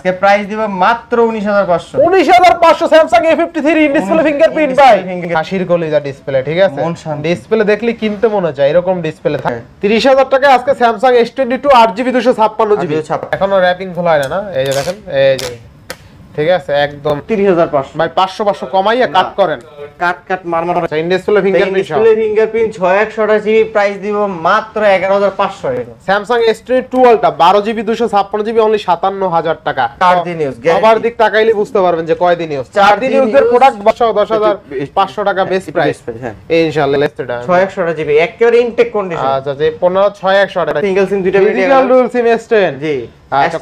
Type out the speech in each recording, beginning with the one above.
আজকে প্রাইস দিব মাত্র 19500 19500 Samsung A53 ডিসপ্লে ফিঙ্গারপ্রিন্ট ভাই হাসির কলিজা ডিসপ্লে ঠিক আছে ডিসপ্লে দেখলে কিনতে মনে চায় এরকম ডিসপ্লে থাকে 30000 হ্যাঁ। টাকায় আজকে Samsung S22 8GB 256GB এখনো র‍্যাপিং খোলা হয় না এই যে দেখেন এই যে ঠিক আছে একদম 30500 ভাই 500 500 কমাইয়া কাট করেন কাট কাট মারমার in display fingerprint in display fingerprint 6128 GB price দিব মাত্র 11500 টাকা Samsung S22 Ultra 12 GB 256 GB only 57000 টাকা 4 দিন ইউজ সবার দিক তাকাইলে বুঝতে পারবেন যে কয় দিন ইউজ 4 দিন ইউজের প্রোডাক্ট 10500 টাকা বেস্ট হ্যাঁ, প্রাইস হ্যাঁ। ইনশাআল্লাহ লেস্টেড 6128 জিবি একেবারে ইনটেক কন্ডিশন আচ্ছা যে 15 6128 সিঙ্গেল সিম দুইটা ডিজিটাল ডুয়াল সিম S10 জি আচ্ছা,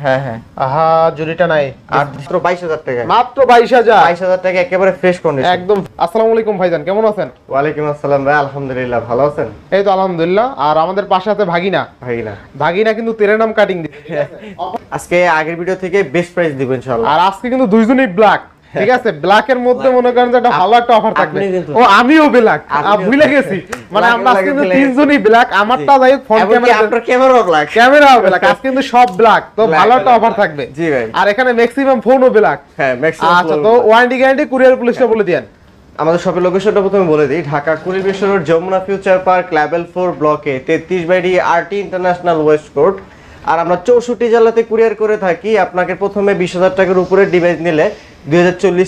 হ্যাঁ, হ্যাঁ। আসসালামু আলাইকুম ভাইজান কেমন আছেন আসসালাম আলহামদুলিল্লাহ ভালো আছেন আলহামদুলিল্লাহ আর আমাদের পাশে আছে ভাগিনা ভাগিনা ভাগিনা কিন্তু নাম কাটিং আজকে আগের ভিডিও থেকে বেস্ট প্রাইস দিবেন আর আজকে কিন্তু দুইজনই ব্ল্যাক ঠিক আছে ব্ল্যাক এর মধ্যে মনে করেন যে একটা ভালো একটা অফার থাকবে ও আমিও ব্ল্যাক ভুলে গেছি মানে আমরা আজকে কিন্তু তিনজনই ব্ল্যাক আমারটা যাই ক্যামেরা আপনার ক্যামেরাও ব্ল্যাক ক্যামেরাও ব্ল্যাক আজকে কিন্তু সব ব্ল্যাক তো ভালো একটা অফার থাকবে জি ভাই আর এখানে ম্যাক্সিমাম ফোনও ব্ল্যাক হ্যাঁ ম্যাক্সিমাম আচ্ছা তো ওয়ারেন্টি গ্যারান্টি কুরিয়ার পুলিশটা বলে আমাদের লোকেশনটা প্রথমে বলে দিই ঢাকা কুড়ি বিশ্বর Jamuna future park level four ব্লকে তেত্রিশ বাইডি আরটি ইন্টারন্যাশনাল ওয়েস্ট কোর্ট আর আমরা চৌষট্টি জেলাতে কুরিয়ার করে থাকি আপনাকে প্রথমে বিশ হাজার টাকার উপরে ডিভাইস নিলে দুই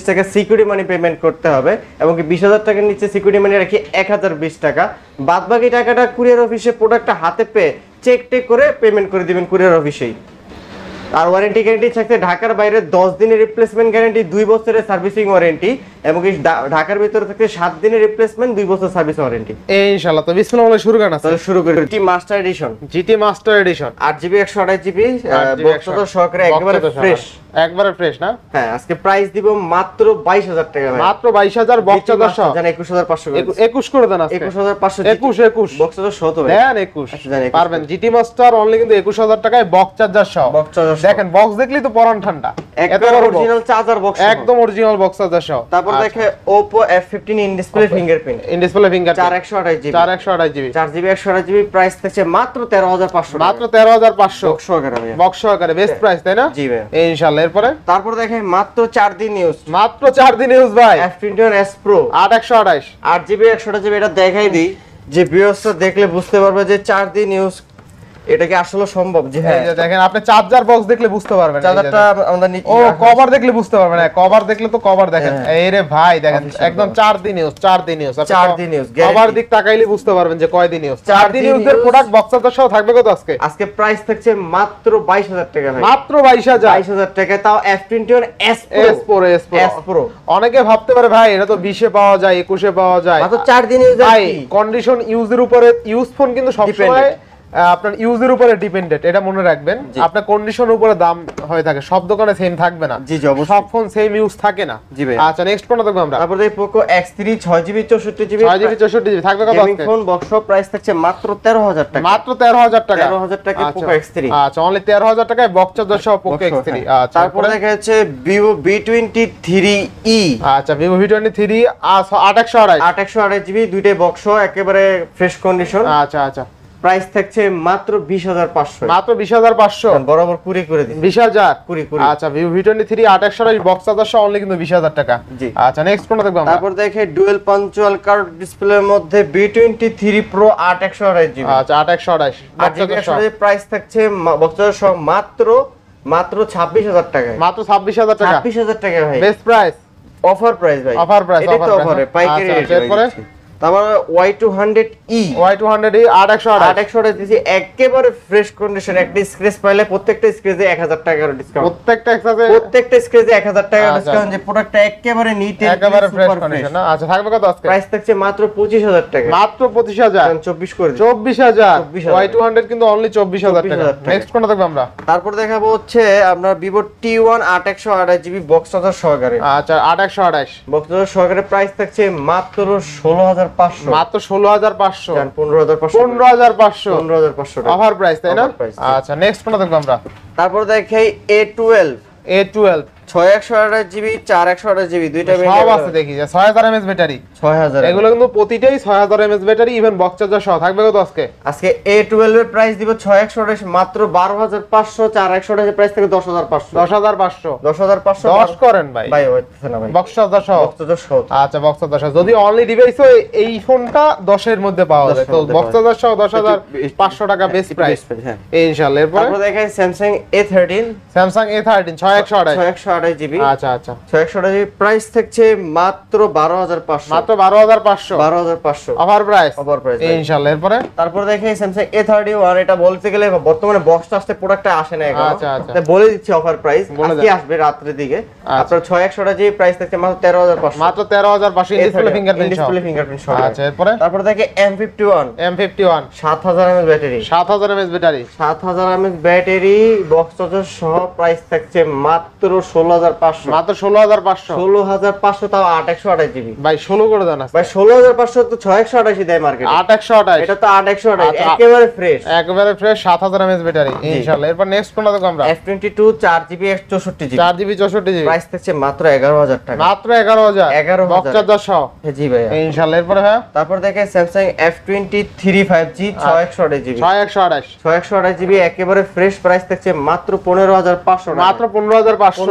টাকা সিকিউরিটি মানি পেমেন্ট করতে হবে এবং বিশ হাজার টাকার নিচে সিকিউরিটি মানি রাখি এক হাজার বিশ টাকা বাদবাকি টাকাটা কুরিয়ার অফিসে প্রোডাক্টটা হাতে পেয়ে চেক টেক করে পেমেন্ট করে দেবেন কুরিয়ার অফিসেই আর ওয়ারেন্টি গ্যারেন্টি থাকছে ঢাকার বাইরে দশ দিনের রিপ্লেসমেন্ট গ্যারেন্টি দুই বছরের সার্ভিসিং ওয়ারেন্টি এবং ঢাকার ভিতরে থাকছে সাত দিনের রিপ্লেসমেন্ট দুই বছর সার্ভিস ওয়ারেন্টি ইনশাল্লাহ তো বিসমিল্লাহ বলে শুরু করা তাহলে শুরু করি GT master edition GT master edition আট জিবি একশো আঠাশ জিবি একশো সহকারে একেবারে ফ্রেশ একবারে ফ্রেশ না হ্যাঁ আজকে প্রাইস দিব মাত্র 22000 টাকা মাত্র 22000 21500 21 করে দেন আজকে 21500 21 21 দেন 21 আচ্ছা, পারবেন জিটি মাস্টার অনলি কিন্তু 21000 টাকায় বক্স বক্স দেখেন বক্স দেখলি তো পরান ঠান্ডা একদম অরিজিনাল বক্স একদম অরিজিনাল বক্স তারপর আচ্ছা। দেখে Oppo F15 in display fingerprint in display GB 4128 GB GB price থাকছে মাত্র 13500 মাত্র 13500 বক্স আকারে বক্স বেস্ট প্রাইস তাই না জি ভাই ইনশাআল্লাহ এরপরে তারপর দেখাই মাত্র 4 দিন ইউজ মাত্র 4 দিন ইউজ ভাই S21 S Pro 8128 8GB 128GB এটা দেখাই দিই যে ভিউয়ার্সরা দেখলে বুঝতে পারবে যে 4 দিন ইউজ এটা কি আসলে সম্ভব যে হ্যাঁ দেখেন আপনি চার্জার বক্স দেখলে বুঝতে পারবেন চার্জারটা আমরা ও কভার দেখলে বুঝতে পারবেন হ্যাঁ কভার দেখলে তো কভার দেখেন হ্যাঁ। ভাই দেখেন একদম দিন ইউজ দিন ইউজ দিন ইউজ কভার দিক তাকাইলে বুঝতে পারবেন যে কয় দিন ইউজ দিন প্রোডাক্ট থাকবে কত আজকে আজকে প্রাইস থাকছে মাত্র 22000 টাকা ভাই মাত্র 22000 22000 টাকা তাও F21 S Pro S Pro S Pro অনেকে ভাবতে পারে ভাই এটা তো 20 এ পাওয়া যায় 21 এ পাওয়া যায় মাত্র 4 দিন ইউজ ভাই কন্ডিশন ইউজের উপরে ইউজ ফোন কিন্তু সবসময় আপনার ইউজের উপরে ডিপেন্ডেন্ট এটা মনে রাখবেন আপনার কন্ডিশন উপরে দাম হয়ে থাকে সব দোকানে সেম থাকবে না জি জি অবশ্যই সব ফোন সেম ইউজ থাকে না জি ভাই আচ্ছা নেক্সট কোনটা দেখব আমরা তারপর এই Poco X3 6GB 64GB 6GB 64GB থাকবে কত আজকে ফোন বক্স শপ প্রাইস থাকছে মাত্র 13000 টাকা মাত্র 13000 টাকা 13000 টাকা আচ্ছা। Poco X3 আচ্ছা অনলি 13000 টাকায় বক্স চার্জার সহ Poco X3 হ্যাঁ। আচ্ছা তারপর দেখা যাচ্ছে Vivo V23e e। আচ্ছা Vivo V23 828 828 GB দুইটাই বক্স একেবারে ফ্রেশ কন্ডিশন আচ্ছা আচ্ছা প্রাইস থাকছে মাত্র বিশ হাজার পাঁচশো মাত্র বিশ হাজার পাঁচশো বরাবর কুড়ি করে দিন বিশ হাজার কুড়ি কুড়ি আচ্ছা ভিভো ভি টোয়েন্টি থ্রি আট একশো বক্স হাজার সহ অনলি কিন্তু বিশ হাজার টাকা জি আচ্ছা নেক্সট কোনটা দেখবো তারপর দেখে ডুয়েল পাঞ্চুয়াল ডিসপ্লে এর মধ্যে বি টোয়েন্টি থ্রি প্রো আট একশো আড়াইশ জিবি আচ্ছা আট একশো আড়াইশ প্রাইস থাকছে বক্স হাজার সহ মাত্র মাত্র ছাব্বিশ হাজার টাকা মাত্র ছাব্বিশ হাজার টাকা ছাব্বিশ হাজার টাকা ভাই বেস্ট প্রাইস অফার প্রাইস ভাই অফার প্রাইস এটা তো অফারে পাইকারি আচ্ছা, আচ্ছা, রেট তারপর Y two hundred E Y two hundred আট একশো আট একশো একেবারে ফ্রেশ কন্ডিশন একটা স্ক্রেচ পাইলে প্রত্যেকটা স্ক্রেচে এক হাজার টাকা করে ডিসকাউন্ট প্রত্যেকটা স্ক্রেচে প্রত্যেকটা এক হাজার টাকা ডিসকাউন্ট আচ্ছা, আচ্ছা। যে প্রোডাক্টটা একেবারে নিট একেবারে ফ্রেশ কন্ডিশন আচ্ছা থাকবে কত আজকে প্রাইস থাকছে মাত্র পঁচিশ হাজার টাকা মাত্র হাজার চব্বিশ করে চব্বিশ হাজার ওয়াই টু হান্ড্রেড কিন্তু অনলি চব্বিশ হাজার টাকা নেক্সট আমরা তারপর দেখাবো হচ্ছে আপনার ভিভো টি ওয়ান আট একশো আঠাশ জিবি বক্স চার্জার সহকারে আচ্ছা আট একশো আঠাশ বক্স চার্জার সহকারে প্রাইস থাকছে মাত্র ষোলো হাজার পাঁচশো মাত্র ষোলো হাজার পাঁচশো পনেরো হাজার পাঁচশো পনেরো হাজার পাঁচশো পনেরো হাজার পাঁচশো প্রাইস তাই না আচ্ছা নেক্সট দেখবো আমরা তারপর দেখি এ টুয়েলভ এ টুয়েলভ ছয় বক্স দশ আচ্ছা, যদি অনলি ডিভাইস হয় এই ফোনটা দশের মধ্যে পাওয়া যায় তো বক্স চার্জার দশ হাজার পাঁচশো টাকা হ্যাঁ, বেস্ট হ্যাঁ। প্রাইস ইনশাল্লাহ দেখেন Samsung A thirteen Samsung A thirteen ছয় একশো আঠাশ ছয় একশো আঠাশ আচ্ছা, আচ্ছা। মাত্র বারো দেখে M fifty one M fifty one সাত হাজার এমএস ব্যাটারি সাত হাজার এমএস ব্যাটারি সাত হাজার MS battery box charger price থাকছে মাত্র মাত্র তারপর দেখে Samsung F twenty three five G ছয় একশো আঠাশ জিবি ছয় একশো আঠাশ ছয় একশো আঠাশ জিবি একেবারে ফ্রেশ প্রাইস থাকছে মাত্র পনেরো হাজার পাঁচশো মাত্র পনেরো হাজার পাঁচশো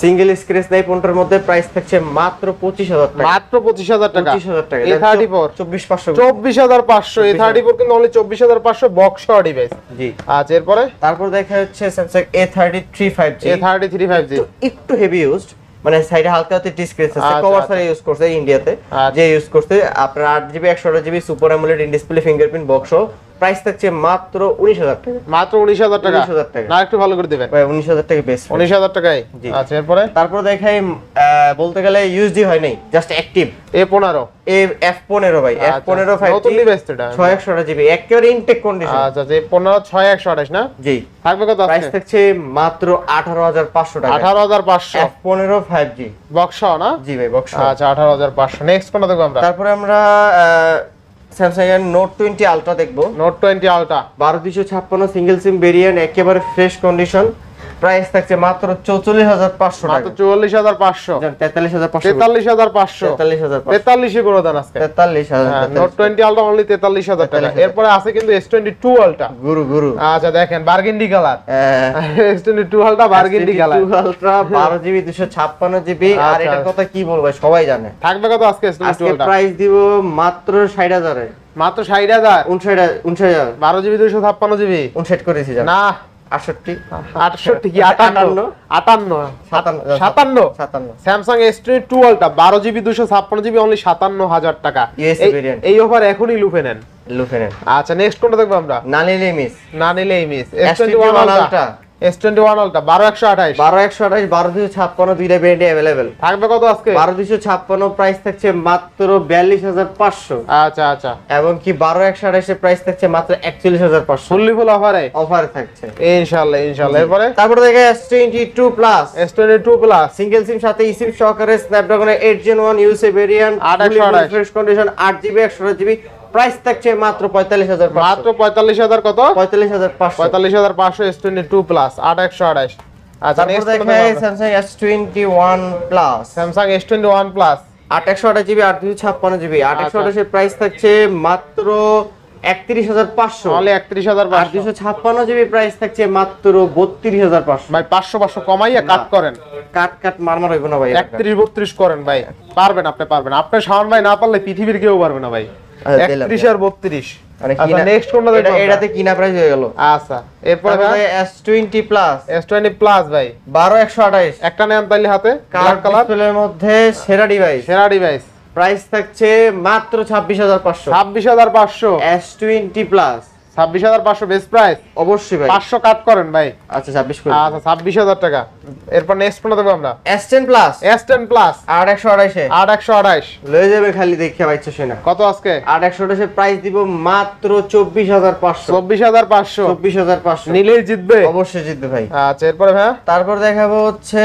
সিঙ্গেল স্ক্রেচ নাই পনেরোটার মধ্যে প্রাইস থাকছে মাত্র পঁচিশ হাজার টাকা মাত্র পঁচিশ হাজার টাকা পঁচিশ হাজার টাকা থার্টি ফোর চব্বিশ পাঁচশো চব্বিশ হাজার পাঁচশো এ থার্টি ফোর কিন্তু অনলি চব্বিশ হাজার পাঁচশো বক্স ডিভাইস জি আচ্ছা এরপরে তারপর দেখা হচ্ছে Samsung A thirty three five G A thirty three five G একটু হেভি ইউজড মানে সাইডে হালকা হতে ডিসক্রিপশন আছে কভার সারা ইউজ করছে ইন্ডিয়াতে আচ্ছা। যে ইউজ করছে আপনার আট জিবি একশো GB super AMOLED in display fingerprint box price থাকছে মাত্র উনিশ হাজার টাকা মাত্র উনিশ হাজার টাকা উনিশ হাজার টাকা একটু ভালো করে দেবেন উনিশ হাজার টাকা বেশ উনিশ হাজার টাকায় জি আচ্ছা এরপরে তারপর দেখাই বলতে গেলে ইউএসডি হয় নাই জাস্ট অ্যাক্টিভ এ পনেরো এ এফ পনেরো ভাই এফ আচ্ছা, পনেরো ফাইভ নতুনই বেস্ট এটা ছয় একশো আঠাশ জিবি একেবারে ইনটেক কন্ডিশন আচ্ছা যে আচ্ছা, পনেরো ছয় একশো আঠাশ না জি থাকবে কত প্রাইস থাকছে মাত্র আঠারো হাজার পাঁচশো টাকা আঠারো হাজার পাঁচশো এফ পনেরো ফাইভ জি বক্স না জি ভাই বক্স আচ্ছা আঠারো হাজার পাঁচশো নেক্সট কোনো দেখবো আমরা তারপরে আমরা স্যামসাং এর নোট টোয়েন্টি আলট্রা দেখবো নোট টোয়েন্টি আলট্রা বারো দুশো ছাপ্পান্ন সিঙ্গেল সিম বেরিয়েন্ট একেবারে ফ্রেশ কন্ডিশন প্রাইস থাকছে মাত্র চৌচল্লিশ হাজার পাঁচশো টাকা চুয়াল্লিশ হাজার পাঁচশো তেতাল্লিশ হাজার পাঁচশো তেতাল্লিশ হাজার পাঁচশো তেতাল্লিশ হাজার তেতাল্লিশে করে দেন আজকে তেতাল্লিশ হাজার টোয়েন্টি আলটা অনলি তেতাল্লিশ হাজার টাকা এরপরে আছে কিন্তু এস টোয়েন্টি টু আলটা গুরু গুরু আচ্ছা দেখেন burgundy colour S twenty two ultra burgundy colour ultra বারো জিবি দুশো ছাপ্পান্ন জিবি আচ্ছা। আর এটার কথা কি বলবো সবাই জানে থাকবে কত আজকে এস প্রাইস দিব মাত্র ষাট হাজারে মাত্র ষাট হাজার উনষাট উনষাট হাজার বারো জিবি দুশো ছাপ্পান্ন জিবি উনষাট করেছি না আটষট্টি আটষট্টি কি আটান্ন আটান্ন সাতান্ন স্যামসাং এস বারো জিবি দুশো ছাপ্পান্ন জিবি অনলি সাতান্ন হাজার টাকা এই অফার এখনই লুফে নেন আচ্ছা নেক্সট কোনটা দেখবো আমরা না মিস না নিলেই মিস S21 Ultra 12128 12128 12256 দুইটা ব্র্যান্ডে अवेलेबल থাকবে কত আজকে 12256 প্রাইস থাকছে মাত্র 42500 আচ্ছা আচ্ছা এবং কি 12128 এর প্রাইস থাকছে মাত্র 41500 ফুললি ফুল অফারে অফারে থাকছে ইনশাআল্লাহ ইনশাআল্লাহ এরপরে তারপরে দেখে S22 plus S22 plus single সিম সাথে eSIM সহকারে Snapdragon 8 Gen 1 ইউসে variant 2828 refresh condition 8GB 128GB price থাকছে মাত্র পঁয়তাল্লিশ হাজার মাত্র পঁয়তাল্লিশ হাজার কত পঁয়তাল্লিশ হাজার পঁয়তাল্লিশ হাজার এস টু প্লাস আট একশো আঠাশ আচ্ছা next Samsung S twenty one plus Samsung S twenty one plus আট একশো আঠাশ জিবি আট ছাপ্পান্ন জিবি আট একশো প্রাইস আচ্ছা। থাকছে মাত্র একত্রিশ হাজার পাঁচশো তাহলে একত্রিশ হাজার দুশো ছাপ্পান্ন জিবি প্রাইস থাকছে মাত্র বত্রিশ হাজার ভাই পাঁচশো পাঁচশো কমাইয়া কাট করেন কাট কাট মারমার হইব না ভাই একত্রিশ বত্রিশ করেন ভাই পারবেন আপনি পারবেন আপনি শাওন ভাই না পারলে পৃথিবীর কেউ পারবে না ভাই 31 আচ্ছা, আর 32 মানে আচ্ছা, কিনা নেক্সট কোনটা দেখো এটাতে কিনা প্রাইস হয়ে গেল আচ্ছা এরপর ভাই S20 প্লাস S20 প্লাস ভাই 12128 একটা নেন তাইলে হাতে কালার কালার ডিসপ্লের মধ্যে সেরা ডিভাইস সেরা ডিভাইস প্রাইস থাকছে মাত্র 26500 26500 S20 প্লাস ছাব্বিশ হাজার পাঁচশো বেস্ট প্রাইস অবশ্যই পাঁচশো কাট করেন ভাই আচ্ছা ছাব্বিশ আচ্ছা ছাব্বিশ হাজার টাকা এরপর নেক্সট ফোন দেবো আমরা এস প্লাস এস প্লাস আট একশো আড়াইশে আট একশো আড়াইশ লয়ে যাবে খালি দেখে পাইছো সে না কত আজকে আট একশো আড়াইশে প্রাইস দিব মাত্র চব্বিশ হাজার পাঁচশো চব্বিশ হাজার পাঁচশো চব্বিশ হাজার পাঁচশো নিলেই জিতবে অবশ্যই জিতবে ভাই আচ্ছা এরপরে ভাই তারপর দেখাবো হচ্ছে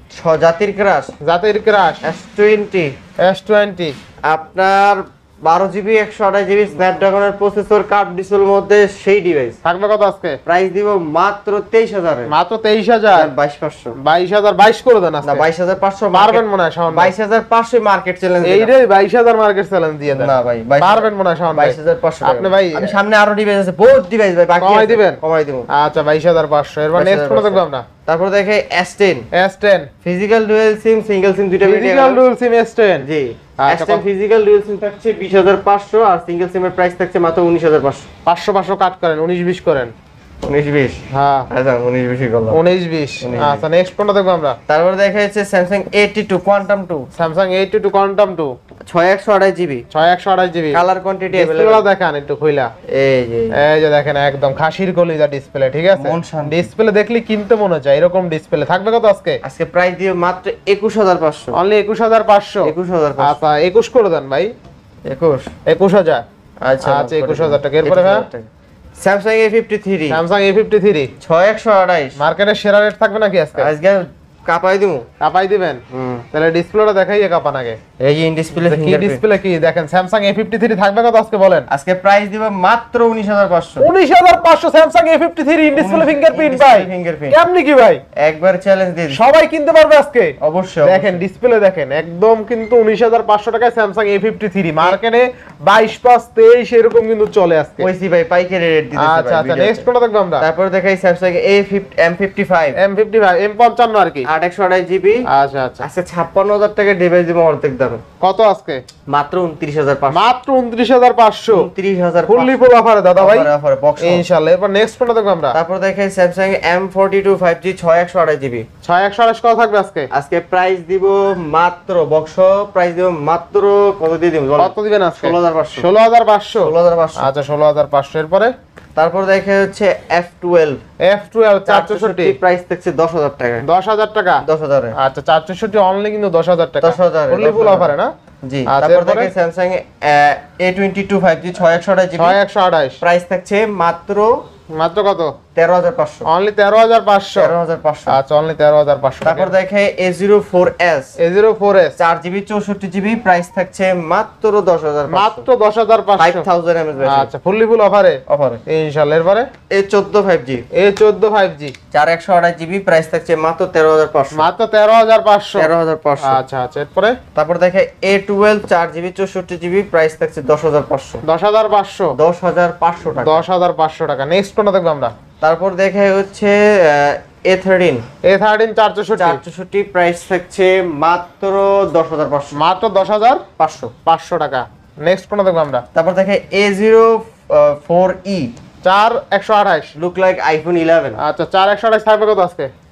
জাতির ক্রাশ জাতির crush S twenty S twenty আপনার বারো জিবি একশো আঠাশ জিবি এর প্রসেসর কার্ড ডিসেল মধ্যে সেই ডিভাইস থাকবে কত আজকে প্রাইস দিব মাত্র তেইশ হাজারে মাত্র তেইশ হাজার বাইশ পাঁচশো বাইশ হাজার বাইশ করে দেন না বাইশ হাজার পাঁচশো পারবেন মনে হয় সামান বাইশ হাজার পাঁচশো মার্কেট চ্যালেঞ্জ এই রে বাইশ হাজার মার্কেট চ্যালেঞ্জ দিয়ে দেন না ভাই মারবেন মনে হয় সামান বাইশ হাজার পাঁচশো আপনি ভাই আমি সামনে আরো ডিভাইস আছে বহুত ডিভাইস ভাই বাকি কমাই দিবেন কমাই দিব আচ্ছা বাইশ হাজার পাঁচশো এরপর নেক্সট কোনো দেখব আমরা তারপর দেখে S10 S10 physical dual SIM single SIM দুইটা ফিজিক্যাল ডুয়েল সিম S10 জি থাকছে বিশ হাজার পাঁচশো আর সিঙ্গেল সিম এর প্রাইস থাকছে মাত্র উনিশ হাজার পাঁচশো পাঁচশো পাঁচশো কাট করেন উনিশ বিশ করেন কোয়ান্টাম স্যামসাং কোয়ান্টাম জিবি একদম খাসির কলিজা ডিসপ্লে ঠিক আছে ডিসপ্লে দেখলে কিনতে মনে হচ্ছে এরকম ডিসপ্লে থাকবে কত আজকে আজকে প্রাইস দিয়ে মাত্র একুশ হাজার পাঁচশো অনলি একুশ হাজার আচ্ছা একুশ করে দেন ভাই একুশ একুশ হাজার আচ্ছা আচ্ছা হাজার টাকা এরপরে হ্যাঁ Samsung A fifty three Samsung A fifty three ছয় একশো আড়াইশ মার্কেটের সেরা রেট থাকবে নাকি আজকে আজকে কাপাই দিমু কাপাই দিবেন তাহলে ডিসপ্লেটা দেখাইয়ে কাপান আগে এই যে ডিসপ্লে কি ডিসপ্লে কি দেখেন স্যামসাং A53 থাকবে কত আজকে বলেন আজকে প্রাইস দিব মাত্র 19500 19500 Samsung A53 in display fingerprint ভাই ফিঙ্গারপ্রিন্ট কেমনি কি ভাই একবার চ্যালেঞ্জ দিন সবাই কিনতে পারবে আজকে অবশ্যই দেখেন ডিসপ্লে দেখেন একদম কিন্তু 19500 টাকায় স্যামসাং A53 মার্কেটে 22 5 23 এরকম কিন্তু চলে আজকে ওইসি ভাই পাইকারি রেট দিতেছে আচ্ছা আচ্ছা নেক্সট কোনটা দেখব আমরা তারপর দেখাই Samsung A50 M55 M55 M55 আর কি আট একশো জিবি আচ্ছা আচ্ছা আচ্ছা ছাপ্পান্ন হাজার টাকা ডিভাইস দিবো অর্ধেক দামে কত আজকে মাত্র 29500 মাত্র 29500 হাজার ফুললি ফুল অফারে দাদা ভাই অফারে বক্স ইনশাআল্লাহ এবার নেক্সট ফোনটা দেখব আমরা তারপর দেখাই Samsung M42 5G 6128 6128 কত থাকবে আজকে আজকে প্রাইস দিব মাত্র বক্স প্রাইস দিব মাত্র কত দিয়ে দিব কত দিবেন আজকে 16500 16500 16500 আচ্ছা 16500 এর পরে তারপর দেখা হচ্ছে F12 F12 464 প্রাইস থাকছে 10000 টাকা 10000 টাকা 10000 আচ্ছা 464 অনলি কিন্তু 10000 টাকা 10000 ফুল অফারে না জি তারপর থেকে Samsung A22 5G 6128 GB price থাকছে মাত্র মাত্র কত তেরো হাজার অনলি তেরো হাজার পাঁচশো তারপর দেখে এ চার জিবি চৌষট্টি জিবি প্রাইস থাকছে ফাইভ জি চার একশো জিবি প্রাইস থাকছে মাত্র তেরো হাজার পাঁচশো মাত্র তেরো হাজার পাঁচশো হাজার তারপর দেখে এ টুয়েলভ চার জিবি চৌষট্টি জিবি প্রাইস থাকছে দশ হাজার পাঁচশো দশ হাজার পাঁচশো দশ হাজার পাঁচশো টাকা দশ হাজার পাঁচশো টাকা নেক্সট কোনটা দেখবো আমরা তারপর দেখে হচ্ছে এ থার্টিন এ থার্টিন চারশো চারশোষট্টি প্রাইস থাকছে মাত্র দশ হাজার পাঁচশো মাত্র দশ হাজার পাঁচশো পাঁচশো টাকা নেক্সট কোনো দেখবো আমরা তারপর দেখে এ জিরো ফোর ই চার একশো আঠাশ লুক লাইক আইফোন ইলেভেন আচ্ছা চার একশো আঠাশ থাকবে কত আজকে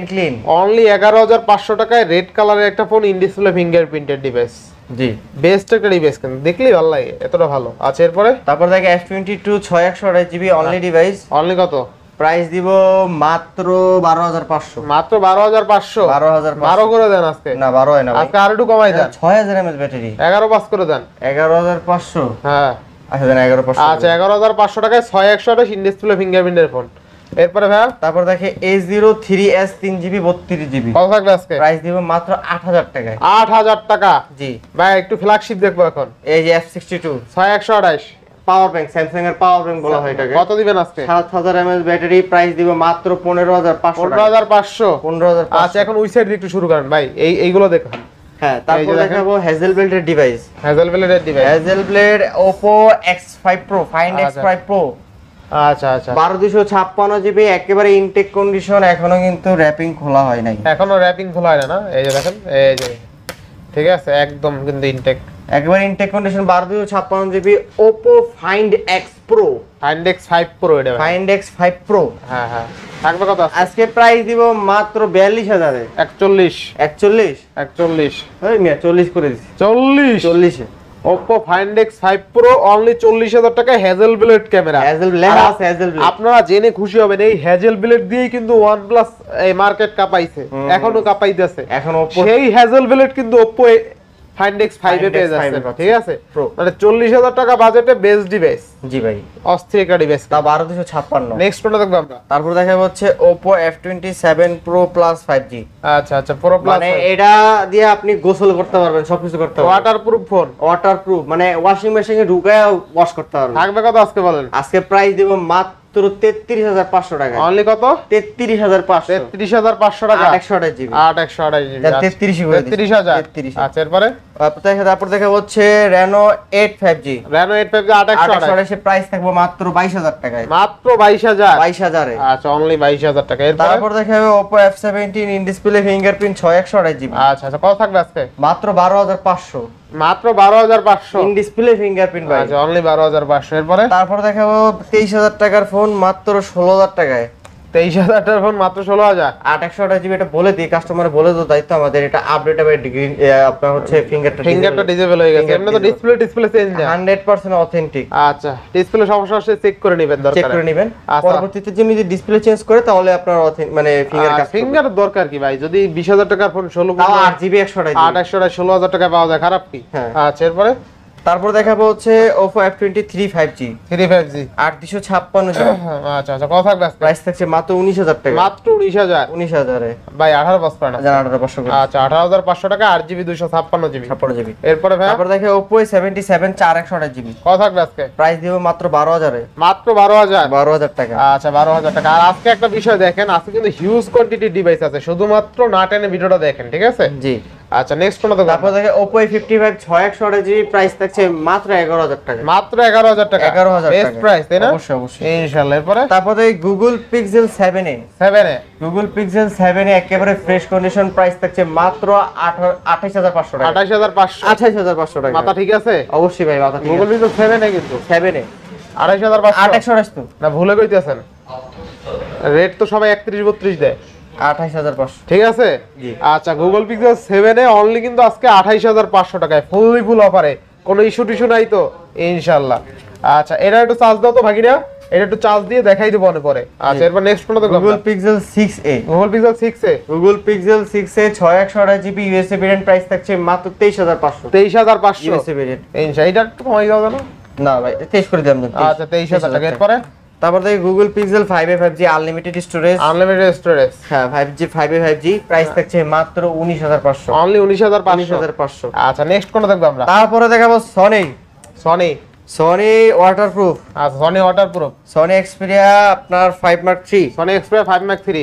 and clean. Only এগারো হাজার পাঁচশো টাকায় রেড কালারের একটা ফোন ইনডিসপ্লে ফিঙ্গারপ্রিন্টের ডিভাইস জি বেস্ট একটা ডিভাইস কিন্তু দেখলেই ভালো লাগে এতটা ভালো আচ্ছা এরপরে তারপর দেখে এফ টোয়েন্টি টু ছয় একশো হ্যাঁ। কত প্রাইস দিব মাত্র বারো হাজার পাঁচশো মাত্র বারো হাজার পাঁচশো বারো হাজার বারো করে দেন আজকে না বারো হয় না আজকে আর একটু কমাই দেন ছয় হাজার এমএস ব্যাটারি এগারো পাঁচ করে দেন এগারো হাজার পাঁচশো হ্যাঁ আচ্ছা দেন এগারো আচ্ছা এগারো হাজার পাঁচশো টাকায় ছয় একশো ফিঙ্গারপ্রিন্টের ফোন এরপরে ভাই তারপর দেখে এ জিরো থ্রি এস তিন জিবি বত্রিশ জিবি কত থাকবে আজকে প্রাইস দিব মাত্র আট হাজার টাকায় আট হাজার টাকা জি ভাই একটু ফ্ল্যাগশিপ দেখবো এখন এই যে এফ সিক্সটি টু ছয় একশো আড়াইশ পাওয়ার ব্যাংক স্যামসাং এর পাওয়ার ব্যাংক বলা হয় এটাকে কত দিবেন আজকে 7000 mAh ব্যাটারি প্রাইস দিব মাত্র পাঁচশো পনেরো হাজার আচ্ছা এখন ওই সাইড একটু শুরু করেন ভাই এই এইগুলো দেখান হ্যাঁ তারপর দেখাবো হ্যাজেল ব্লেডের ডিভাইস হ্যাজেল ব্লেডের device Hasselblad five pro find X five pro আচ্ছা আচ্ছা বারো দুশো ছাপ্পান্ন জিবি একেবারে ইনটেক কন্ডিশন এখনো কিন্তু র্যাপিং খোলা হয় নাই এখনো র্যাপিং খোলা হয় না এই যে দেখেন এই যে ঠিক আছে একদম কিন্তু ইনটেক একবার ইনটেক কন্ডিশন বারো দুশো ছাপ্পান্ন GB Oppo find X pro find X five pro এটা ফাইন্ড এক্স ফাইভ প্রো হ্যাঁ হ্যাঁ থাকবে কত আজকে প্রাইস দিব মাত্র বিয়াল্লিশ হাজারে একচল্লিশ একচল্লিশ একচল্লিশ চল্লিশ করে দিচ্ছি চল্লিশ চল্লিশে Oppo Find X5 Pro only 40000 টাকা Hasselblad camera Hasselblad আছে হ্যাজেল ব্লেড আপনারা জেনে খুশি হবেন এই হ্যাজেল ব্লেড দিয়েই কিন্তু OnePlus এই মার্কেট কাঁপাইছে এখনো কাঁপাইতেছে এখন Oppo সেই হ্যাজেল ব্লেড কিন্তু Oppo ফাইন্ড এক্স 5 এ পেয়ে যাচ্ছেন ঠিক আছে মানে 40000 টাকা বাজেটে বেস্ট ডিভাইস জি ভাই অস্থির ডিভাইস তা 12256 নেক্সট কোনটা দেখব আমরা তারপর দেখাবো হচ্ছে Oppo F27 Pro Plus 5G আচ্ছা আচ্ছা Pro Plus মানে এটা দিয়ে আপনি গোসল করতে পারবেন সবকিছু করতে পারবেন ওয়াটারপ্রুফ ফোন ওয়াটারপ্রুফ মানে ওয়াশিং মেশিনে ঢুকায় ওয়াশ করতে পারবেন থাকবে কত আজকে বলেন আজকে প্রাইস দেব মাত্র মাত্র তেত্রিশ হাজার পাঁচশো টাকা অনলি কত তেত্রিশ হাজার হাজার পাঁচশো টাকা একশো আট ফাইভ ফাইভ জি আট একশো প্রাইস মাত্র বাইশ হাজার টাকায় মাত্র বাইশ হাজার বাইশ হাজারে আচ্ছা অনলি বাইশ হাজার টাকা তারপর ইন ডিসপ্লে ফিঙ্গারপ্রিন্ট ছয় একশো আচ্ছা আচ্ছা কত থাকবে আজকে মাত্র বারো হাজার পাঁচশো মাত্র 12500 ইন ডিসপ্লে ফিঙ্গারপ্রিন্ট ভাই আচ্ছা অনলি 12500 এর পরে তারপর দেখাবো 23000 টাকার ফোন মাত্র 16000 টাকায় তেইশ হাজার টাকার ফোন মাত্র ষোলো হাজার আট একশো আঠাশ জিবি এটা বলে দিই কাস্টমার বলে দেবো দায়িত্ব আমাদের এটা আপডেট হবে আপনার হচ্ছে ফিঙ্গারটা ফিঙ্গারটা ডিজেবল হয়ে গেছে এমনি তো display display change hundred percent authentic আচ্ছা ডিসপ্লে সমস্যা হচ্ছে চেক করে নেবেন চেক করে নেবেন আচ্ছা। পরবর্তীতে যদি যদি ডিসপ্লে চেঞ্জ করে তাহলে আপনার মানে ফিঙ্গার আচ্ছা, ফিঙ্গার দরকার কি ভাই যদি বিশ হাজার টাকার ফোন ষোলো আট জিবি একশো আট একশো ষোলো হাজার টাকা পাওয়া যায় খারাপ কি হ্যাঁ আচ্ছা এরপরে তারপর দেখাবো হচ্ছে Oppo F23 5G 35G 856 GB আচ্ছা আচ্ছা কত থাকবে প্রাইস থাকছে মাত্র 19000 টাকা মাত্র 19000 19000 এ ভাই 18500 টাকা 18500 আচ্ছা, টাকা আচ্ছা 18500 টাকা 8 জিবি 256 জিবি 56 জিবি এরপরে ভাই তারপর দেখে Oppo A77 4128 জিবি কত থাকবে আজকে প্রাইস দিব মাত্র 12000 এ মাত্র 12000 12000 টাকা আচ্ছা 12000 টাকা আর আজকে একটা বিষয় দেখেন আজকে কিন্তু হিউজ কোয়ান্টিটি ডিভাইস আছে শুধুমাত্র নাটেনে ভিডিওটা দেখেন ঠিক আছে জি আচ্ছা নেক্সট তারপর দেখে Oppo A55 6100 জি প্রাইস থাকছে মাত্র 11000 টাকা মাত্র 11000 টাকা 11000 বেস্ট প্রাইস তাই না অবশ্যই অবশ্যই ইনশাআল্লাহ এরপরে তারপর দেখে Google Pixel 7a 7a Google Pixel 7a একেবারে ফ্রেশ কন্ডিশন প্রাইস থাকছে মাত্র 28500 টাকা 28500 28500 টাকা মাথা ঠিক আছে অবশ্যই ভাই মাথা ঠিক Google Pixel 7a কিন্তু 7a 28500 2800 না ভুলে কইতেছেন রেট তো সবাই 31 32 দেয় 28500 ঠিক আছে আচ্ছা গুগল পিক্সেল 7 এ কিন্তু আজকে 28500 টাকায় ফুল অফারে কোনো ইস্যু নাই তো আচ্ছা, এটা একটু চার্জ দাও তো ভাগিনা এটা একটু চার্জ দিয়ে দেখাই দেবো অনেক পরে আচ্ছা এরপর নেক্সট কোনটা দেখো Google pixel 6a Google pixel 6a Google pixel 6a 6128 GB USA variant price থাকছে মাত্র 23500 23500 ইউএসএ ভেরিয়েন্ট ইনশাআল্লাহ এটা একটু কমাই দাও না না ভাই 23 করে দিলাম আচ্ছা 23000 টাকা এরপরে তারপর থেকে Google pixel five A five G unlimited storage unlimited storage হ্যাঁ five G five A five G price থাকছে মাত্র উনিশ হাজার পাঁচশো অনলি উনিশ হাজার পাঁচশো হাজার পাঁচশো আচ্ছা নেক্সট কোনো দেখবো আমরা তারপরে দেখাবো সনি সনি সনি ওয়াটারপ্রুফ আচ্ছা সনি ওয়াটারপ্রুফ সনি এক্সপেরিয়া আপনার five mark three Sony Xperia five mark three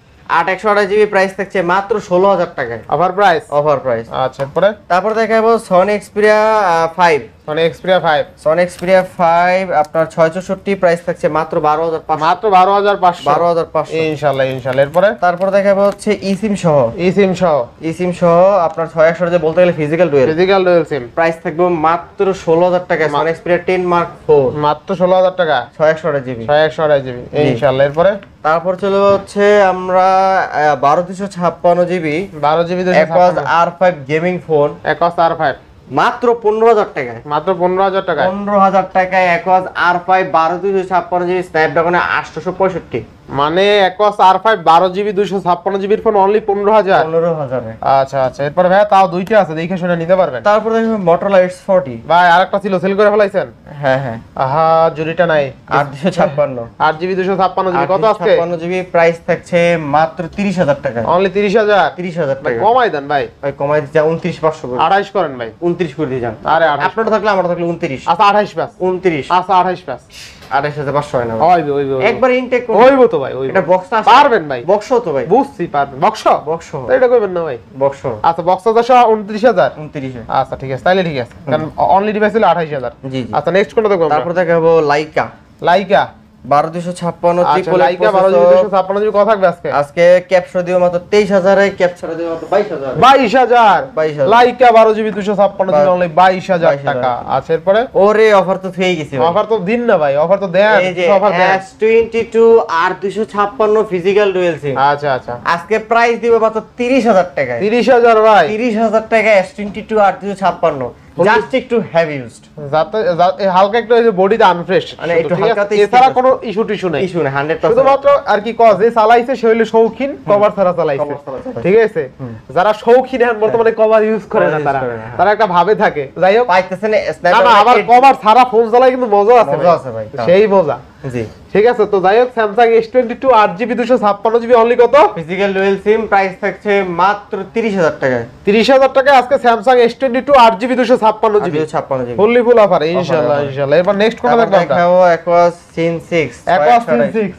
আট একশো আঠাশ জিবি প্রাইস থাকছে মাত্র ষোলো হাজার টাকায় অফার প্রাইস অফার প্রাইস আচ্ছা পরে তারপর যাবো Sony Xperia five Sony Xperia 5 Sony Xperia 5 আপনার 664 প্রাইস থাকছে মাত্র 12500 মাত্র 12500 12500 ইনশাআল্লাহ ইনশাআল্লাহ এরপরে তারপর দেখাবো হচ্ছে ইসিম সহ ইসিম সহ ইসিম সহ আপনার যে বলতে গেলে physical dual physical dual SIM price থাকবে মাত্র 16000 টাকা সনি এক্সপ্রিয়া 10 মার্ক 4 মাত্র 16000 টাকা 661 জিবি 661 জিবি ইনশাআল্লাহ এরপরে তারপর চলে হচ্ছে আমরা বারো তিনশো ছাপ্পান্ন জিবি বারো জিবি আর five gaming phone X R five মাত্র পনেরো হাজার টাকায় মাত্র পনেরো হাজার টাকায় পনেরো হাজার টাকায় একজ আর ফাইভ বারো দুইশো ছাপ্পান্ন জিবি স্ন্যাপড্রাগনে আটশোশো পঁয়ষট্টি মানে একস আর ফাইভ বারো জিবি দুইশো ছাপ্পান্ন জিবির ফোন অনলি পনেরো হাজার পনেরো হাজার আচ্ছা আচ্ছা এরপর ভাই তাও দুইটা আছে দেখে শুনে নিতে পারবেন তারপরে দেখবেন ফোরটি ভাই আরেকটা ছিল সেল করে ফেলাইছেন হ্যাঁ হ্যাঁ আহা জুরিটা নাই জিবি জিবি কত আছে জিবি প্রাইস থাকছে মাত্র তিরিশ হাজার টাকা অনলি তিরিশ হাজার তিরিশ হাজার টাকা কমাই দেন ভাই ভাই কমাই উনত্রিশ করে আড়াইশ করেন ভাই উনত্রিশ করে দিয়ে যান আরে আপনারটা থাকলে আমার থাকলে উনত্রিশ আচ্ছা আঠাইশ উনত্রিশ আচ্ছা আঠাইশ 28500 হাজার হইবে হইবে একবার বক্স পারবেন ভাই বক্স তো ভাই বুঝছি পারবেন বক্স বক্স এটা কইবেন না ভাই বক্স আচ্ছা বক্স তো 29000 29000 আচ্ছা ঠিক আছে তাইলে ঠিক আছে অনলি ডিভাইস হলো 28000 আচ্ছা নেক্সট কোনটা দেখব তারপর দেখাবো লাইকা লাইকা আচ্ছা, বারো দুশো ছাপ্পান্ন হাজার টাকা আছে আচ্ছা, ফিজিক্যাল আচ্ছা, আজকে প্রাইস দিবে মাত্র তিরিশ হাজার টাকায় তিরিশ হাজার ভাই তিরিশ হাজার টাকা এস টোয়েন্টি টু আর দুশো ছাপ্পান্ন জাস্ট একটু হেভি ইউজড যাতে হালকা একটু এই বডিটা আনফ্রেশ মানে একটু হালকাতে এছাড়া কোনো ইস্যু টিস্যু ইস্যু 100% শুধুমাত্র আর কি কজ এই চালাইছে সে হইলো শৌখিন কভার ছাড়া চালাইছে ঠিক আছে যারা শৌখিন বর্তমানে কভার হ্যাঁ। ইউজ করে না তারা তারা একটা ভাবে থাকে যাই হোক পাইতেছেন না আবার কভার ছাড়া ফোন চালায় কিন্তু মজা আছে মজা আছে ভাই সেই মজা জি ঠিক আছে তো যাই হোক স্যামসাং এস টোয়েন্টি টু আট জিবি দুশো ছাপ্পান্ন জিবি অনলি কত ফিজিক্যাল রয়েল সিম প্রাইস থাকছে মাত্র তিরিশ হাজার টাকায় তিরিশ হাজার টাকায় আজকে স্যামসাং এস টোয়েন্টি টু আট জিবি দুশো ছাপ্পান্ন জিবি ছাপ্পান্ন জিবি ফুল্লি ফুল অফার ইনশাল্লাহ ইনশাল্লাহ এবার নেক্সট কোনটা দেখাবো Aquos sense six Aquos sense six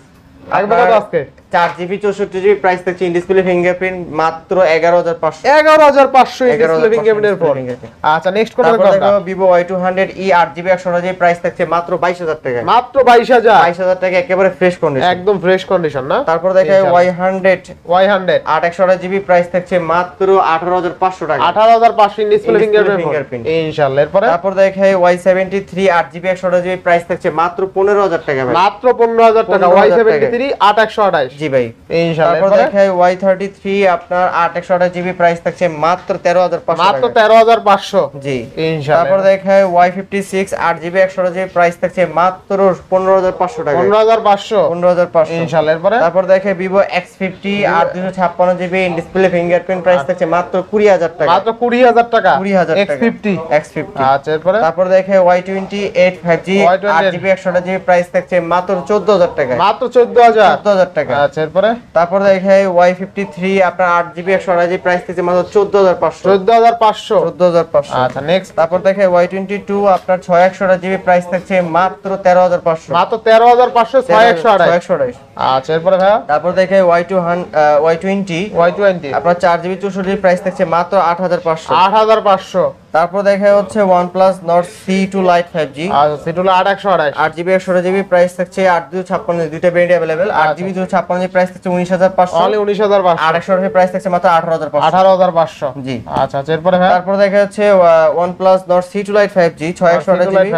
কত আজকে চার জিবি চৌষট্টি জিবি প্রাইস থাকছে ডিসপ্লে ফিঙ্গারপ্রিন্ট মাত্র এগারো হাজার পাঁচশো এগারো হাজার পাঁচশো ডিসপ্লে প্রাইস আচ্ছা, e থাকছে মাত্র বাইশ হাজার টাকা ফ্রেশ কন্ডিশন একদম ফ্রেশ তারপর দেখে আট জিবি প্রাইস থাকছে মাত্র আঠারো হাজার পাঁচশো টাকা আঠারো হাজার পাঁচশো ফিঙ্গারপ্রিন্ট ইনশাল্লাহ তারপর দেখে ওয়াই সেভেন্টি থ্রি আট জিবি একশো জিবি প্রাইস থাকছে মাত্র পনেরো হাজার টাকা মাত্র পনেরো হাজার টাকা ওয়াই সেভেন্টি থ্রি আট একশো আঠাশ ছাপ্পান্ন জিবি ডিসপ্লে ফিঙ্গারপ্রিন্ট প্রাইস থাকছে মাত্র কুড়ি হাজার টাকা কুড়ি হাজার টাকা কুড়ি হাজার এক্স ফিফটি এক্স ফিফটি তারপর দেখে Y twenty eight five G আট জিবি একশো জিবি প্রাইস থাকছে মাত্র চোদ্দ হাজার টাকা মাত্র চোদ্দ হাজার চোদ্দ হাজার টাকা আচ্ছা, আচ্ছা এরপরে তারপর দেখে ওয়াই ফিফটি থ্রি আপনার আট জিবি একশো আড়াই জিবি প্রাইস থেকে মাত্র চোদ্দ হাজার পাঁচশো চোদ্দ হাজার পাঁচশো চোদ্দ হাজার পাঁচশো আচ্ছা নেক্সট তারপর দেখে ওয়াই টোয়েন্টি টু আপনার ছয় একশো আড়াই জিবি প্রাইস থাকছে মাত্র তেরো হাজার পাঁচশো মাত্র তেরো হাজার পাঁচশো ছয় একশো আড়াই একশো আড়াই আচ্ছা এরপরে ভাই তারপর দেখে ওয়াই টু হান ওয়াই টোয়েন্টি ওয়াই টোয়েন্টি আপনার চার জিবি চৌষট্টি প্রাইস থাকছে মাত্র আট হাজার পাঁচশো আট হাজার পাঁচশো তারপর দেখা হচ্ছে OnePlus Nord C2 Lite 5G আচ্ছা C2 Lite 828 8GB 128GB price থাকছে 8256 দুইটা ব্যান্ড अवेलेबल 8GB 256 প্রাইস থাকছে 19500 অনলি 19500 আর প্রাইস থাকছে মাত্র 18500 18500 জি আচ্ছা আচ্ছা এরপরে ভাই হ্যাঁ। তারপর দেখা হচ্ছে OnePlus Nord C2 Lite 5G 628GB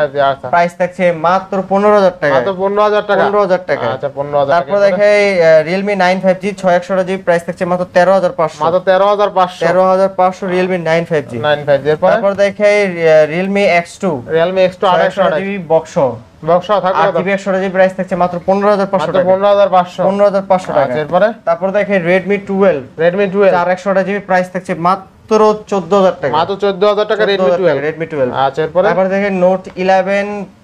price থাকছে মাত্র 15000 টাকা মাত্র 15000 টাকা 15000 টাকা আচ্ছা 15000 তারপর দেখা এই Realme 9 5G 628GB প্রাইস থাকছে মাত্র 13500 মাত্র 13500 13500 Realme 9 5G 9 5G এরপর তারপর দেখাই Realme X2 Realme X2 256GB box box থাকবে আর 8GB 128GB প্রাইস থাকছে মাত্র 15500 টাকা 15500 15500 টাকা আচ্ছা, এরপরে তারপর দেখাই Redmi 12 Redmi 12 4 128GB প্রাইস থাকছে মাত্র মাত্র 14000 টাকা মাত্র 14000 টাকা Redmi 12 Redmi 12 আচ্ছা এরপরে আবার দেখেন Note 11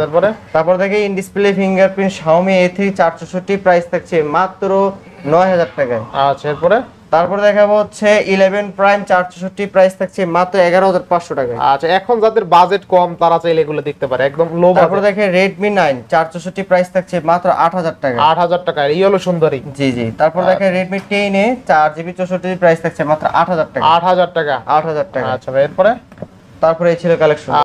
তারপরে তারপর দেখে in display fingerprint Xiaomi A3 464 price থাকছে মাত্র 9000 টাকায় আচ্ছা এরপরে তারপর দেখাবো হচ্ছে 11 প্রাইম 464 প্রাইস থাকছে মাত্র 11500 টাকা আচ্ছা এখন যাদের বাজেট কম তারা চাইলে এগুলো দেখতে পারে একদম লো বাজেট তারপর দেখে Redmi 9 464 প্রাইস থাকছে মাত্র 8000 টাকা 8000 টাকা এই হলো সুন্দরী জি জি তারপর দেখে আচ্ছা। Redmi 10 এ 4GB 64GB প্রাইস থাকছে মাত্র 8000 টাকা 8000 টাকা 8000 টাকা আচ্ছা এরপরে তারপরে এই ছিল কালেকশন